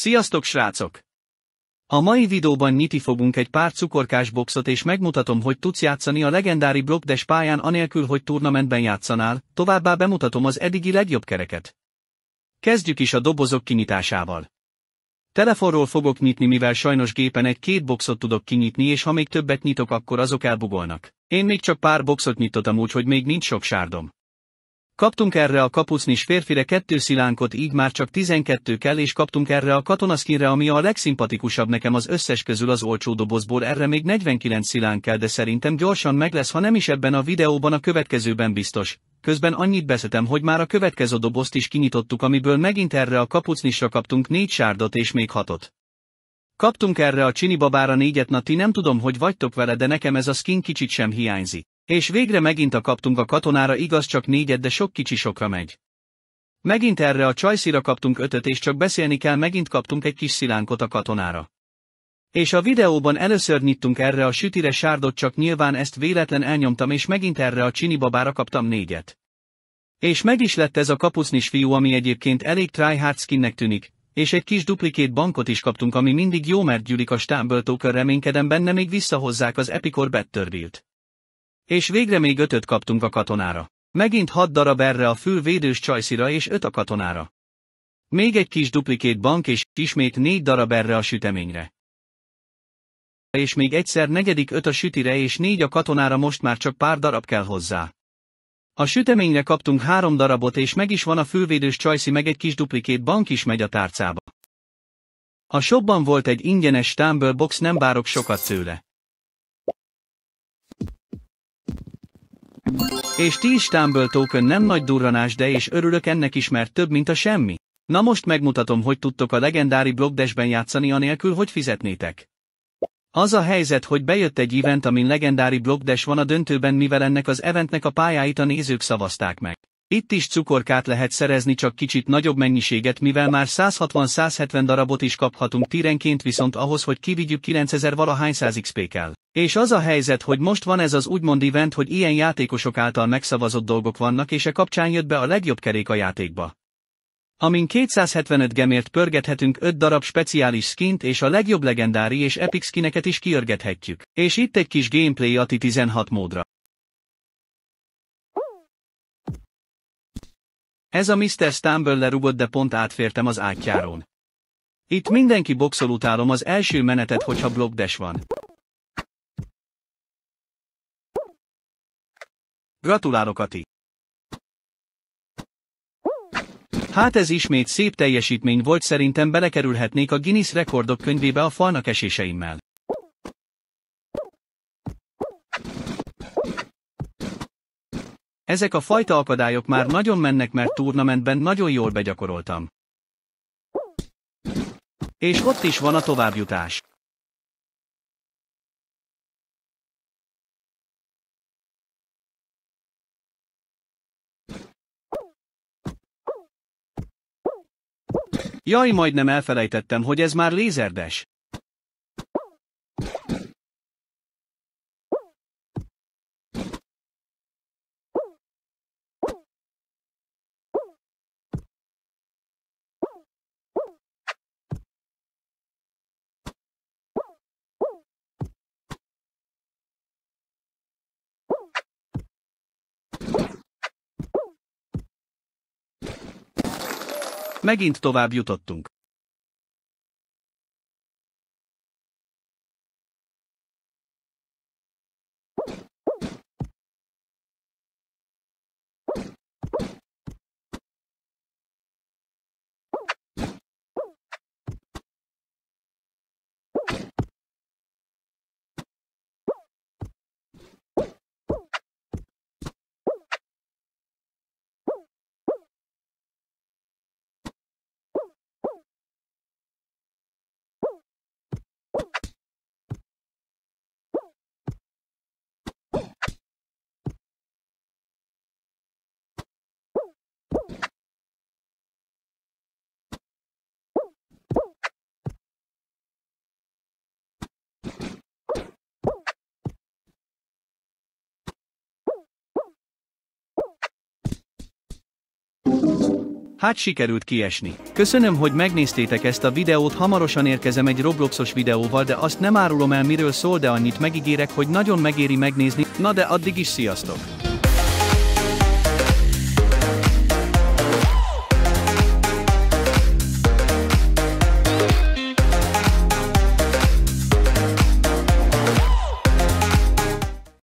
Sziasztok srácok! A mai videóban nyiti fogunk egy pár cukorkás boxot és megmutatom, hogy tudsz játszani a legendári blokkdes pályán anélkül, hogy turnamentben játszanál, továbbá bemutatom az eddigi legjobb kereket. Kezdjük is a dobozok kinyitásával. Telefonról fogok nyitni, mivel sajnos gépen egy-két boxot tudok kinyitni, és ha még többet nyitok, akkor azok elbugolnak. Én még csak pár boxot nyitottam úgy, hogy még nincs sok sárdom. Kaptunk erre a kapucnis férfire kettő szilánkot így már csak tizenkettő kell és kaptunk erre a katonaszkinre ami a legszimpatikusabb nekem az összes közül az olcsó dobozból erre még 49 szilánk kell de szerintem gyorsan meg lesz ha nem is ebben a videóban a következőben biztos. Közben annyit beszetem hogy már a következő dobozt is kinyitottuk amiből megint erre a kapucnisra kaptunk négy sárdot és még hatot. Kaptunk erre a csinibabára négyet na ti nem tudom hogy vagytok vele de nekem ez a skin kicsit sem hiányzik. És végre megint a kaptunk a katonára igaz csak négyet, de sok kicsi sokra megy. Megint erre a csajszira kaptunk ötöt és csak beszélni kell megint kaptunk egy kis szilánkot a katonára. És a videóban először nyittunk erre a sütire sárdot csak nyilván ezt véletlen elnyomtam és megint erre a csini babára kaptam négyet. És meg is lett ez a kapusznis fiú ami egyébként elég tryhard skinnek tűnik, és egy kis duplikét bankot is kaptunk ami mindig jó mert gyűlik a stámböltókör reménykedem benne még visszahozzák az Epicor Batterbilt. És végre még ötöt kaptunk a katonára. Megint hat darab erre a védős csajszira és öt a katonára. Még egy kis duplikét bank és ismét négy darab erre a süteményre. És még egyszer negyedik öt a sütire és négy a katonára most már csak pár darab kell hozzá. A süteményre kaptunk három darabot és meg is van a fülvédős csajszi meg egy kis duplikét bank is megy a tárcába. A shopban volt egy ingyenes Stumble box nem bárok sokat tőle. És ti is Tumble Token nem nagy durranás de és örülök ennek is mert több mint a semmi. Na most megmutatom hogy tudtok a legendári blogdesben játszani anélkül hogy fizetnétek. Az a helyzet, hogy bejött egy event, amin legendári blogdes van a döntőben, mivel ennek az eventnek a pályáit a nézők szavazták meg. Itt is cukorkát lehet szerezni csak kicsit nagyobb mennyiséget, mivel már 160-170 darabot is kaphatunk tírenként viszont ahhoz, hogy kivigyük 9000 valahány 100 xp kell. És az a helyzet, hogy most van ez az úgymond event, hogy ilyen játékosok által megszavazott dolgok vannak és e kapcsán jött be a legjobb kerék a játékba. Amin 275 gemért pörgethetünk 5 darab speciális skint és a legjobb legendári és epic skineket is kiörgethetjük. És itt egy kis gameplay ATI 16 módra. Ez a Mr. Stumble lerugott de pont átfértem az átjárón. Itt mindenki boxol utálom az első menetet, hogyha blockdes van. Gratulálok, Ati! Hát ez ismét szép teljesítmény volt szerintem belekerülhetnék a Guinness rekordok könyvébe a falnak eséseimmel. Ezek a fajta akadályok már nagyon mennek, mert turnamentben nagyon jól begyakoroltam. És ott is van a továbbjutás. Jaj, majdnem elfelejtettem, hogy ez már lézerdes. Megint tovább jutottunk. hát sikerült kiesni. Köszönöm, hogy megnéztétek ezt a videót, hamarosan érkezem egy Robloxos videóval, de azt nem árulom el miről szól, de annyit megígérek, hogy nagyon megéri megnézni, na de addig is sziasztok!